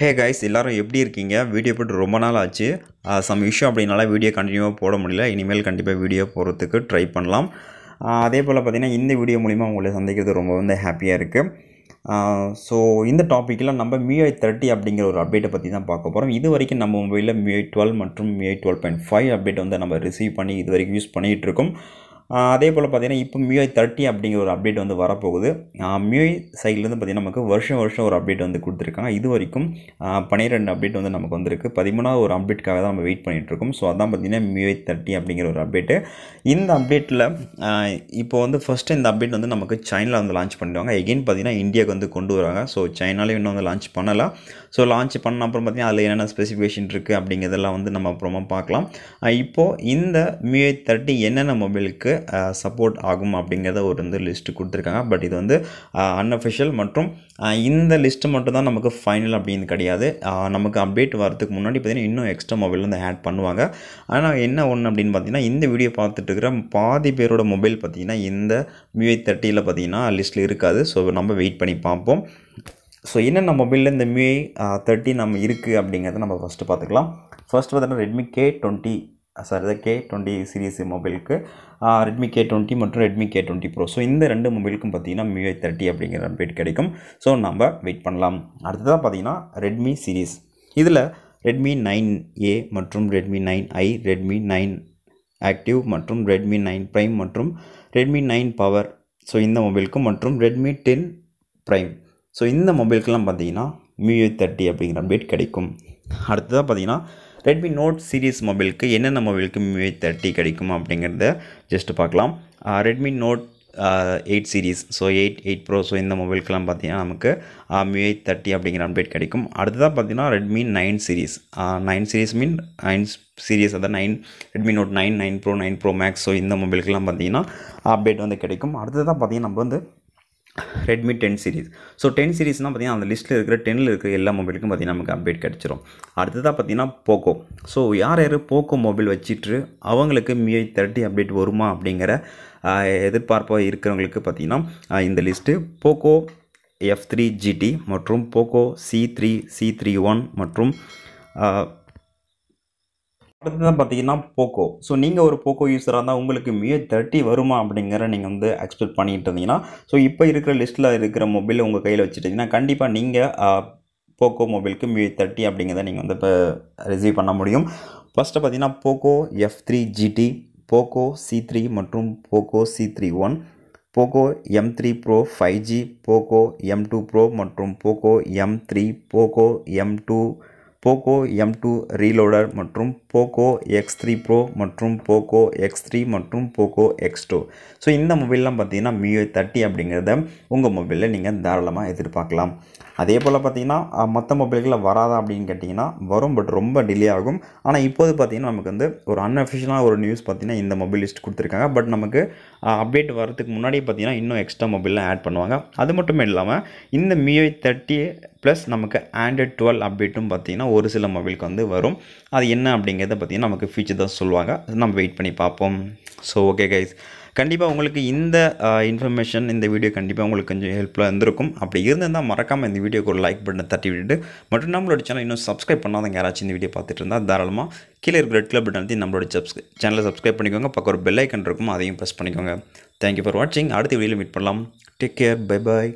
hey guys எல்லோரும் எப்படி இருக்கீங்க வீடியோ போட்டு ரொம்ப நாள் ஆச்சு சம் இஷ்யூ அப்படின்னால வீடியோ கண்டினியூவாக போட முடியல இனிமேல் கண்டிப்பாக வீடியோ போகிறதுக்கு ட்ரை பண்ணலாம் அதே போல் பார்த்திங்கன்னா இந்த வீடியோ மூலிமா உங்களை சந்திக்கிறது ரொம்ப வந்து ஹாப்பியாக இருக்குது ஸோ இந்த டாப்பிக்கில் நம்ம மியூஐ தேர்ட்டி அப்படிங்கிற ஒரு அப்டேட்டை பற்றி தான் பார்க்க போகிறோம் இது வரைக்கும் நம்ம மொபைலில் மியூஐ டுவெல் மற்றும் MIUI twelve point five update வந்து நம்ம ரிசீவ் பண்ணி இது வரைக்கும் யூஸ் பண்ணிகிட்ருக்கோம் இருக்கோம் அதே போல் பார்த்திங்கன்னா இப்போ மியூஐ தேர்ட்டி அப்படிங்கிற ஒரு அப்டேட் வந்து வரப்போகுது மியூஐ சைட்லேருந்து பார்த்திங்கன்னா நமக்கு வருஷம் வருஷம் ஒரு அப்டேட் வந்து கொடுத்துருக்காங்க இது வரைக்கும் பன்னிரெண்டு அப்டேட் வந்து நமக்கு வந்திருக்கு பதிமூணாவது ஒரு அப்டேட்காக தான் நம்ம வெயிட் பண்ணிகிட்ருக்கோம் ஸோ அதான் பார்த்திங்கன்னா மியூஐ தேர்ட்டி அப்படிங்கிற ஒரு அப்டேட்டு இந்த அப்டேட்டில் இப்போ வந்து ஃபஸ்ட்டு இந்த அப்டேட் வந்து நமக்கு சைனாவில் வந்து லான்ச் பண்ணிடுவாங்க எகெயின் பார்த்திங்கன்னா இந்தியாவுக்கு வந்து கொண்டு வராங்க ஸோ சைனாலேயும் இன்னும் வந்து லான்ச் பண்ணலாம் ஸோ லான்ச் பண்ண அப்புறம் பார்த்திங்கன்னா அதில் என்னென்ன ஸ்பெசிஃபிகேஷன் இருக்குது அப்படிங்கிறதெல்லாம் வந்து நம்ம அப்புறமா பார்க்கலாம் இப்போது இந்த மியூஐ தேர்ட்டி என்னென்ன மொபைலுக்கு சப்போர்ட் ஆகும் அப்படிங்கிறத ஒரு வந்து லிஸ்ட்டு கொடுத்துருக்காங்க பட் இது வந்து அன்அஃபிஷியல் மற்றும் இந்த லிஸ்ட்டு மட்டும் தான் நமக்கு ஃபைனல் அப்படின்னு கிடையாது நமக்கு அப்டேட் வரதுக்கு முன்னாடி பார்த்தீங்கன்னா இன்னும் எக்ஸ்ட்ரா மொபைல் வந்து ஆட் பண்ணுவாங்க ஆனால் என்ன ஒன்று அப்படின்னு பார்த்தீங்கன்னா இந்த வீடியோ பார்த்துட்டு இருக்கிற பாதி பேரோட மொபைல் பார்த்தீங்கன்னா இந்த மியூஐ தேர்ட்டியில் பார்த்தீங்கன்னா லிஸ்ட்டில் இருக்காது ஸோ நம்ம வெயிட் பண்ணி பார்ப்போம் ஸோ என்னென்ன மொபைலில் இந்த மியூஐ தேர்ட்டி நம்ம இருக்குது அப்படிங்கிறத நம்ம ஃபஸ்ட்டு பார்த்துக்கலாம் ஃபஸ்ட் பார்த்தீங்கன்னா Redmi K twenty sorry K twenty series மொபைலுக்கு ரெட்மி கே டுவெண்ட்டி மற்றும் Redmi K twenty pro so இந்த ரெண்டு மொபைலுக்கும் பார்த்தீங்கன்னா மியூஐ தேர்ட்டி அப்படிங்கிற அப்டேட் கிடைக்கும் ஸோ நம்ம வெயிட் பண்ணலாம் அடுத்ததாக பார்த்தீங்கன்னா ரெட்மி சீரீஸ் இதில் ரெட்மி நைன் ஏ மற்றும் Redmi nine I Redmi nine active மற்றும் ரெட்மி நைன் ப்ரைம் மற்றும் ரெட்மி நைன் பவர் ஸோ இந்த மொபைலுக்கும் மற்றும் ரெட்மி டென் ப்ரைம் ஸோ இந்த மொபைலுக்கெல்லாம் பார்த்தீங்கன்னா மியூஐ தேர்ட்டி அப்படிங்கிற அப்டேட் கிடைக்கும் அடுத்ததாக பார்த்தீங்கன்னா ரெட்மி நோட் சீரிஸ் மொபைலுக்கு என்னென்ன மொபைலுக்கு மிவி தேர்ட்டி கிடைக்கும் அப்படிங்கிறத ஜஸ்ட் பார்க்கலாம் Redmi note eight series so eight eight pro so இந்த மொபைலுக்கெல்லாம் பார்த்தீங்கன்னா நமக்கு மியூ தேர்ட்டி அப்படிங்கிற அப்டேட் கிடைக்கும் அடுத்ததாக பார்த்தீங்கன்னா Redmi nine series nine series mean nine series அதாவது nine Redmi note nine nine pro nine pro max so இந்த மொபைலுக்கெல்லாம் பார்த்தீங்கன்னா அப்டேட் வந்து கிடைக்கும் அடுத்ததாக பார்த்தீங்கன்னா நம்ம வந்து Redmi ten series so ten சீரிஸ்னால் பார்த்திங்கன்னா அந்த லிஸ்ட்டில் இருக்கிற டெனில் இருக்கிற எல்லா மொபைலுக்கும் பார்த்திங்கன்னா நமக்கு அப்டேட் கிடச்சிரும் அடுத்ததாக பார்த்திங்கன்னா போக்கோ ஸோ யார் யார் போக்கோ மொபைல் வச்சுட்டு அவங்களுக்கு மிஐ தேர்ட்டி அப்டேட் வருமா அப்படிங்கிற எதிர்பார்ப்பாக இருக்கிறவங்களுக்கு பார்த்திங்கன்னா இந்த list Poco F three GT மற்றும் Poco C three C three one மற்றும் தான் பார்த்தீங்கன்னா போக்கோ ஸோ நீங்கள் ஒரு போக்கோ யூஸராக இருந்தால் உங்களுக்கு மியூ தேர்ட்டி வருமா அப்படிங்கிற நீங்கள் வந்து எக்ஸ்பெக்ட் பண்ணிகிட்டு இருந்தீங்கன்னா ஸோ இப்போ இருக்கிற லிஸ்ட்டில் இருக்கிற மொபைல் உங்கள் கையில் வச்சுட்டிங்கன்னா கண்டிப்பாக நீங்கள் போக்கோ மொபைலுக்கு மியூ தேர்ட்டி அப்படிங்கிறத நீங்கள் வந்து இப்போ ரிசீவ் பண்ண முடியும் ஃபஸ்ட்டு பார்த்தீங்கன்னா Poco F three GT Poco C three மற்றும் Poco C three one Poco M three pro five G Poco M two pro மற்றும் Poco M three Poco M two Poco M two reloader மற்றும் Poco X three pro மற்றும் Poco X three மற்றும் Poco X two so இந்த மொபைல்லாம் பார்த்தீங்கன்னா mu thirty அப்படிங்கிறத உங்கள் மொபைலில் நீங்கள் தாராளமாக எதிர்பார்க்கலாம் அதே போல் பார்த்தீங்கன்னா மற்ற மொபைல்களில் வராதா அப்படின்னு கேட்டிங்கன்னா வரும் பட் ரொம்ப டிலே ஆகும் ஆனால் இப்போது பார்த்தீங்கன்னா நமக்கு வந்து ஒரு அன்அஃபிஷியலாக ஒரு நியூஸ் பார்த்தீங்கன்னா இந்த மொபைல் லிஸ்ட் கொடுத்துருக்காங்க பட் நமக்கு அப்டேட் வரதுக்கு முன்னாடி பார்த்தீங்கன்னா இன்னும் எக்ஸ்ட்ரா மொபைல்லாம் ஆட் பண்ணுவாங்க அது மட்டும் இல்லாமல் இந்த மியூஐ தேர்ட்டி ப்ளஸ் நமக்கு ஆண்ட்ராய்ட் டுவெல் அப்டேட்டும் பார்த்தீங்கன்னா ஒரு சில மொபைலுக்கு வந்து வரும் அது என்ன அப்படிங்கிறது எதை பார்த்திங்கன்னா நமக்கு ஃபியூச்சர் தான் சொல்லுவாங்க நம்ம வெயிட் பண்ணி பார்ப்போம் ஸோ ஓகே கைஸ் கண்டிப்பாக உங்களுக்கு இந்த இன்ஃபர்மேஷன் இந்த வீடியோ கண்டிப்பாக உங்களுக்கு கொஞ்சம் ஹெல்ப்ஃபுல்லாக இருந்திருக்கும் அப்படி இருந்தால் மறக்காமல் இந்த வீடியோக்கு ஒரு லைக் பட்டனை தட்டி விட்டுட்டு மற்றும் நம்மளோட சேனல் இன்னும் சப்ஸ்கிரைப் பண்ணாதவங்க யாராச்சும் இந்த வீடியோ பார்த்துட்டு இருந்தால் தாராளமாக கீழே இருக்கிற ரெட் கிளப் பட்டன் நம்மளோட சப்ஸ்கிரை சேனலை சப்ஸ்கிரைப் பண்ணிக்கோங்க பக்கம் ஒரு பெல் ஐக்கன் இருக்கும் அதையும் ப்ரெஸ் பண்ணிக்கோங்க தேங்க்யூ ஃபார் வாட்சிங் அடுத்த வீடியோவில் மீட் பண்ணலாம் டேக் கேர் பை பாய்